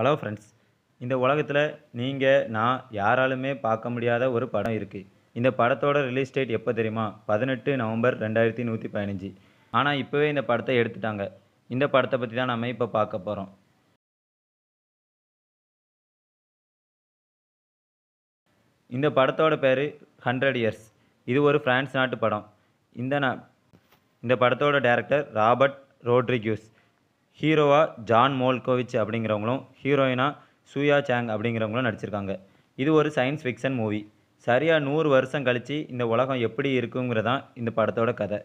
hello friends இந்த உலகத்தில் நீங்கள் நான் யாராலுமே பார்க்க முடியாத ஒரு படம் இருக்குது இந்த படத்தோட ரிலீஸ் டேட் எப்போ தெரியுமா பதினெட்டு நவம்பர் ரெண்டாயிரத்தி நூற்றி பதினஞ்சு ஆனால் இப்போவே இந்த படத்தை எடுத்துட்டாங்க இந்த படத்தை பற்றி தான் நம்ம இப்போ பார்க்க போகிறோம் இந்த படத்தோட பேர் ஹண்ட்ரட் இயர்ஸ் இது ஒரு ஃப்ரான்ஸ் நாட்டு படம் இந்த நா இந்த படத்தோட டேரக்டர் ராபர்ட் ரோட்ரிக்யூஸ் ஹீரோவாக ஜான் மோல்கோவிச் அப்படிங்கிறவங்களும் ஹீரோயினாக சூயா சாங் அப்படிங்கிறவங்களும் நடிச்சிருக்காங்க இது ஒரு சயின்ஸ் ஃபிக்ஷன் மூவி சரியாக நூறு வருஷம் கழித்து இந்த உலகம் எப்படி இருக்குங்கிறதான் இந்த படத்தோட கதை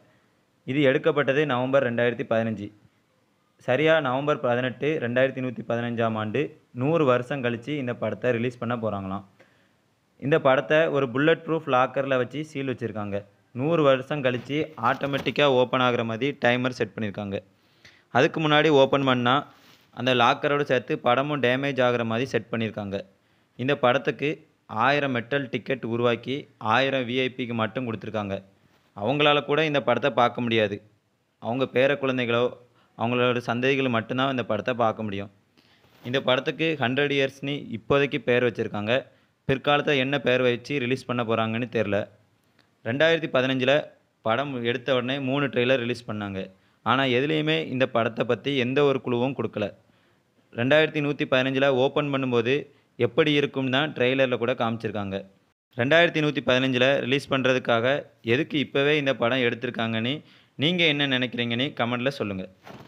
இது எடுக்கப்பட்டது நவம்பர் ரெண்டாயிரத்தி பதினஞ்சு சரியாக நவம்பர் பதினெட்டு ரெண்டாயிரத்தி நூற்றி பதினஞ்சாம் ஆண்டு நூறு வருஷம் கழித்து இந்த படத்தை ரிலீஸ் பண்ண போகிறாங்களாம் இந்த படத்தை ஒரு புல்லட் ப்ரூஃப் லாக்கரில் வச்சு சீல் வச்சுருக்காங்க நூறு வருஷம் கழித்து ஆட்டோமேட்டிக்காக ஓப்பன் ஆகிற மாதிரி டைமர் செட் பண்ணியிருக்காங்க அதுக்கு முன்னாடி ஓப்பன் பண்ணால் அந்த லாக்கரோடு சேர்த்து படமும் டேமேஜ் ஆகிற மாதிரி செட் பண்ணியிருக்காங்க இந்த படத்துக்கு ஆயிரம் மெட்டல் டிக்கெட் உருவாக்கி ஆயிரம் விஐபிக்கு மட்டும் கொடுத்துருக்காங்க அவங்களால கூட இந்த படத்தை பார்க்க முடியாது அவங்க பேர குழந்தைகளோ அவங்களோட சந்ததிகள் மட்டும்தான் இந்த படத்தை பார்க்க முடியும் இந்த படத்துக்கு ஹண்ட்ரட் இயர்ஸ்னு இப்போதைக்கு பேர் வச்சுருக்காங்க பிற்காலத்தில் என்ன பேர் வச்சு ரிலீஸ் பண்ண போகிறாங்கன்னு தெரில ரெண்டாயிரத்தி பதினஞ்சில் படம் எடுத்த உடனே மூணு ட்ரெய்லர் ரிலீஸ் பண்ணாங்க ஆனால் எதுலேயுமே இந்த படத்தை பற்றி எந்த ஒரு குழுவும் கொடுக்கல ரெண்டாயிரத்தி நூற்றி பதினஞ்சில் ஓப்பன் பண்ணும்போது எப்படி இருக்கும் தான் ட்ரெய்லரில் கூட காமிச்சிருக்காங்க ரெண்டாயிரத்தி நூற்றி பதினஞ்சில் ரிலீஸ் பண்ணுறதுக்காக எதுக்கு இப்போவே இந்த படம் எடுத்திருக்காங்கன்னு நீங்கள் என்ன நினைக்கிறீங்கன்னு கமெண்டில் சொல்லுங்கள்